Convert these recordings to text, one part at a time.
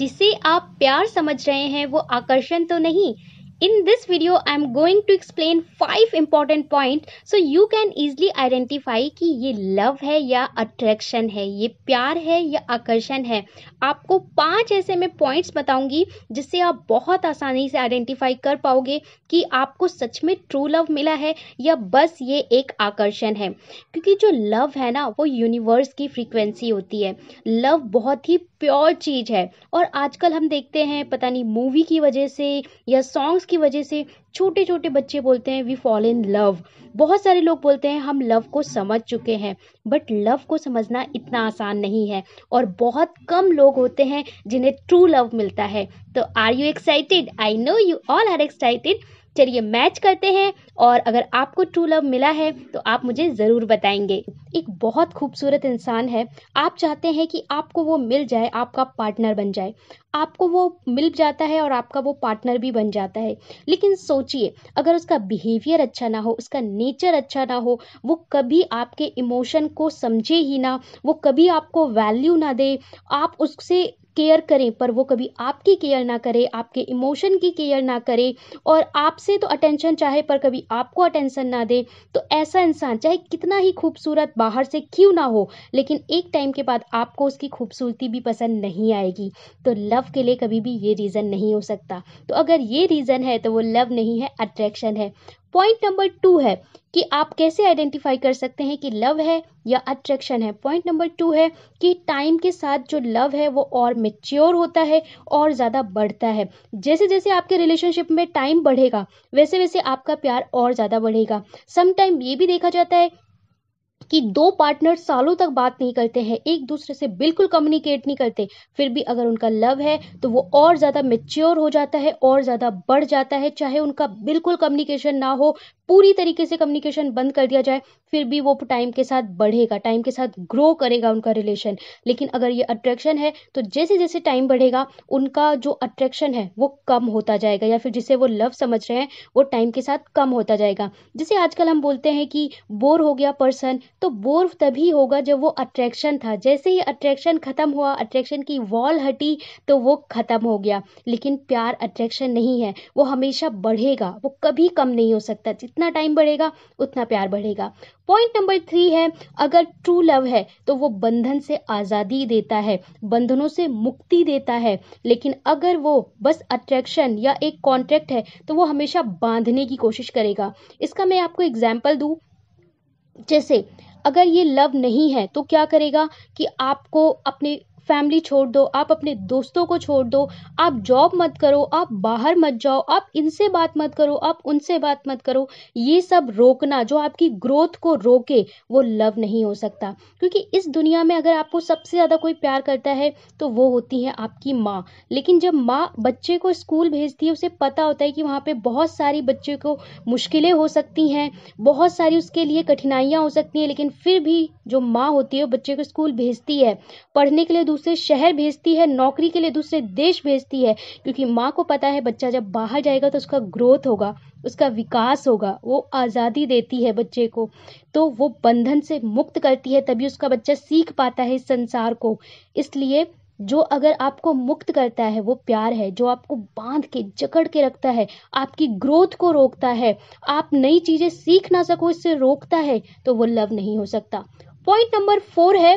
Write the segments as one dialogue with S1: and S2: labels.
S1: जिसे आप प्यार समझ रहे हैं वो आकर्षण तो नहीं in this video I am going to explain five important point so you can easily identify कि ये लव है या अट्रैक्शन है ये प्यार है या आकर्षण है आपको पांच ऐसे में पॉइंट्स बताऊंगी जिससे आप बहुत आसानी से आइडेंटिफाई कर पाओगे कि आपको सच में ट्रू लव मिला है या बस ये एक आकर्षण है क्योंकि जो लव है ना वो यूनिवर्स की फ्रीक्वेंसी होती है लव बहुत ही प्योर चीज़ है और आजकल हम देखते हैं पता नहीं मूवी की वजह से या सॉन्ग्स की वजह से छोटे छोटे बच्चे बोलते हैं वी फॉल इन लव बहुत सारे लोग बोलते हैं हम लव को समझ चुके हैं बट लव को समझना इतना आसान नहीं है और बहुत कम लोग होते हैं जिन्हें ट्रू लव मिलता है तो are you excited I know you all are excited चलिए मैच करते हैं और अगर आपको ट्रू लव मिला है तो आप मुझे ज़रूर बताएंगे एक बहुत खूबसूरत इंसान है आप चाहते हैं कि आपको वो मिल जाए आपका पार्टनर बन जाए आपको वो मिल जाता है और आपका वो पार्टनर भी बन जाता है लेकिन सोचिए अगर उसका बिहेवियर अच्छा ना हो उसका नेचर अच्छा ना हो वो कभी आपके इमोशन को समझे ही ना वो कभी आपको वैल्यू ना दे आप उससे केयर करें पर वो कभी आपकी केयर ना करे आपके इमोशन की केयर ना करे और आपसे तो अटेंशन चाहे पर कभी आपको अटेंशन ना दे तो ऐसा इंसान चाहे कितना ही खूबसूरत बाहर से क्यों ना हो लेकिन एक टाइम के बाद आपको उसकी खूबसूरती भी पसंद नहीं आएगी तो लव के लिए कभी भी ये रीज़न नहीं हो सकता तो अगर ये रीज़न है तो वो लव नहीं है अट्रैक्शन है पॉइंट नंबर टू है कि आप कैसे आइडेंटिफाई कर सकते हैं कि लव है या अट्रैक्शन है पॉइंट नंबर टू है कि टाइम के साथ जो लव है वो और मेच्योर होता है और ज़्यादा बढ़ता है जैसे जैसे आपके रिलेशनशिप में टाइम बढ़ेगा वैसे वैसे आपका प्यार और ज़्यादा बढ़ेगा समटाइम ये भी देखा जाता है कि दो पार्टनर सालों तक बात नहीं करते हैं एक दूसरे से बिल्कुल कम्युनिकेट नहीं करते फिर भी अगर उनका लव है तो वो और ज़्यादा मेच्योर हो जाता है और ज़्यादा बढ़ जाता है चाहे उनका बिल्कुल कम्युनिकेशन ना हो पूरी तरीके से कम्युनिकेशन बंद कर दिया जाए फिर भी वो टाइम के साथ बढ़ेगा टाइम के साथ ग्रो करेगा उनका रिलेशन लेकिन अगर ये अट्रैक्शन है तो जैसे जैसे टाइम बढ़ेगा उनका जो अट्रैक्शन है वो कम होता जाएगा या फिर जिसे वो लव समझ रहे हैं वो टाइम के साथ कम होता जाएगा जैसे आजकल हम बोलते हैं कि बोर हो गया पर्सन तो बोर तभी होगा जब वो अट्रैक्शन था जैसे ही अट्रैक्शन खत्म हुआ अट्रैक्शन की वॉल हटी तो वो खत्म हो गया लेकिन प्यार अट्रैक्शन नहीं है वो हमेशा बढ़ेगा वो कभी कम नहीं हो सकता जितना जितना टाइम बढ़ेगा उतना प्यार बढ़ेगा पॉइंट नंबर थ्री है अगर ट्रू लव है तो वो बंधन से आज़ादी देता है बंधनों से मुक्ति देता है लेकिन अगर वो बस अट्रैक्शन या एक कॉन्ट्रैक्ट है तो वो हमेशा बांधने की कोशिश करेगा इसका मैं आपको एग्जाम्पल दूँ जैसे अगर ये लव नहीं है तो क्या करेगा कि आपको अपने फैमिली छोड़ दो आप अपने दोस्तों को छोड़ दो आप जॉब मत करो आप बाहर मत जाओ आप इनसे बात मत करो आप उनसे बात मत करो ये सब रोकना जो आपकी ग्रोथ को रोके वो लव नहीं हो सकता क्योंकि इस दुनिया में अगर आपको सबसे ज़्यादा कोई प्यार करता है तो वो होती है आपकी माँ लेकिन जब माँ बच्चे को स्कूल भेजती है उसे पता होता है कि वहाँ पर बहुत सारी बच्चे को मुश्किलें हो सकती हैं बहुत सारी उसके लिए कठिनाइयाँ हो सकती हैं लेकिन फिर भी जो माँ होती है बच्चे को स्कूल भेजती है पढ़ने के लिए दूसरे शहर भेजती है नौकरी के लिए दूसरे देश भेजती है क्योंकि माँ को पता है बच्चा जब बाहर जाएगा तो उसका ग्रोथ होगा उसका विकास होगा वो आज़ादी देती है बच्चे को तो वो बंधन से मुक्त करती है तभी उसका बच्चा सीख पाता है इस संसार को इसलिए जो अगर आपको मुक्त करता है वो प्यार है जो आपको बांध के जकड़ के रखता है आपकी ग्रोथ को रोकता है आप नई चीज़ें सीख ना सको इससे रोकता है तो वो लव नहीं हो सकता पॉइंट नंबर फोर है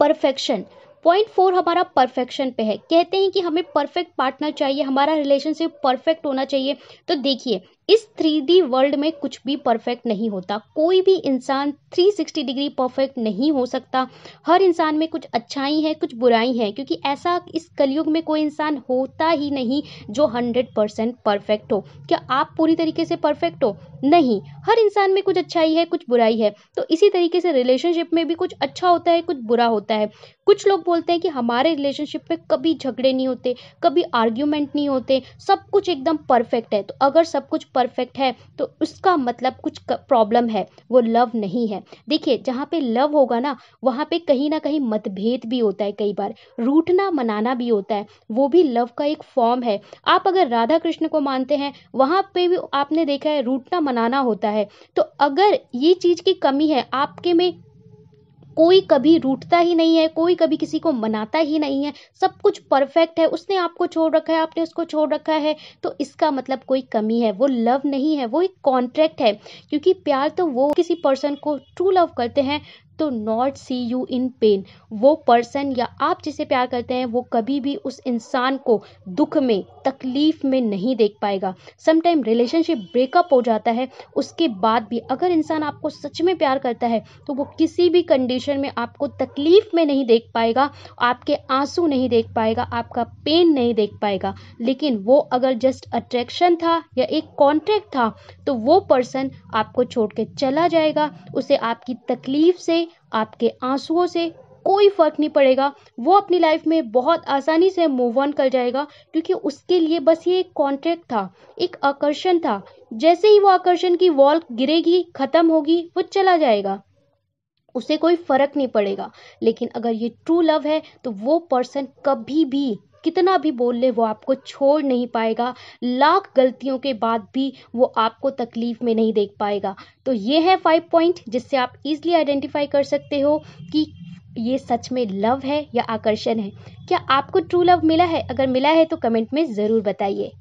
S1: परफेक्शन पॉइंट फोर हमारा परफेक्शन पे है कहते हैं कि हमें परफेक्ट पार्टनर चाहिए हमारा रिलेशनशिप परफेक्ट होना चाहिए तो देखिए इस थ्री वर्ल्ड में कुछ भी परफेक्ट नहीं होता कोई भी इंसान 360 डिग्री परफेक्ट नहीं हो सकता हर इंसान में कुछ अच्छाई है कुछ बुराई है क्योंकि ऐसा इस कलयुग में कोई इंसान होता ही नहीं जो 100 परसेंट परफेक्ट हो क्या आप पूरी तरीके से परफेक्ट हो नहीं हर इंसान में कुछ अच्छाई है कुछ बुराई है तो इसी तरीके से रिलेशनशिप में भी कुछ अच्छा होता है कुछ बुरा होता है कुछ लोग बोलते हैं कि हमारे रिलेशनशिप में कभी झगड़े नहीं होते कभी आर्ग्यूमेंट नहीं होते सब कुछ एकदम परफेक्ट है तो अगर सब कुछ परफेक्ट है तो उसका मतलब कुछ प्रॉब्लम है वो लव नहीं है देखिए जहाँ पे लव होगा ना वहाँ पे कहीं ना कहीं मतभेद भी होता है कई बार रूठना मनाना भी होता है वो भी लव का एक फॉर्म है आप अगर राधा कृष्ण को मानते हैं वहाँ पे भी आपने देखा है रूठना मनाना होता है तो अगर ये चीज़ की कमी है आपके में कोई कभी रूठता ही नहीं है कोई कभी किसी को मनाता ही नहीं है सब कुछ परफेक्ट है उसने आपको छोड़ रखा है आपने उसको छोड़ रखा है तो इसका मतलब कोई कमी है वो लव नहीं है वो एक कॉन्ट्रैक्ट है क्योंकि प्यार तो वो किसी पर्सन को ट्रू लव करते हैं तो not see you in pain वो पर्सन या आप जिसे प्यार करते हैं वो कभी भी उस इंसान को दुख में तकलीफ में नहीं देख पाएगा समटाइम रिलेशनशिप ब्रेकअप हो जाता है उसके बाद भी अगर इंसान आपको सच में प्यार करता है तो वो किसी भी कंडीशन में आपको तकलीफ में नहीं देख पाएगा आपके आंसू नहीं देख पाएगा आपका पेन नहीं देख पाएगा लेकिन वो अगर जस्ट अट्रैक्शन था या एक कॉन्ट्रैक्ट था तो वो पर्सन आपको छोड़ के चला जाएगा उसे आपकी तकलीफ से आपके आंसुओं से कोई फर्क नहीं पड़ेगा वो अपनी लाइफ में बहुत आसानी से मूव ऑन कर जाएगा क्योंकि उसके लिए बस ये एक कॉन्ट्रैक्ट था एक आकर्षण था जैसे ही वो आकर्षण की वॉल गिरेगी खत्म होगी वो चला जाएगा उसे कोई फर्क नहीं पड़ेगा लेकिन अगर ये ट्रू लव है तो वो पर्सन कभी भी कितना भी बोल ले वो आपको छोड़ नहीं पाएगा लाख गलतियों के बाद भी वो आपको तकलीफ में नहीं देख पाएगा तो ये है फाइव पॉइंट जिससे आप इजली आइडेंटिफाई कर सकते हो कि ये सच में लव है या आकर्षण है क्या आपको ट्रू लव मिला है अगर मिला है तो कमेंट में ज़रूर बताइए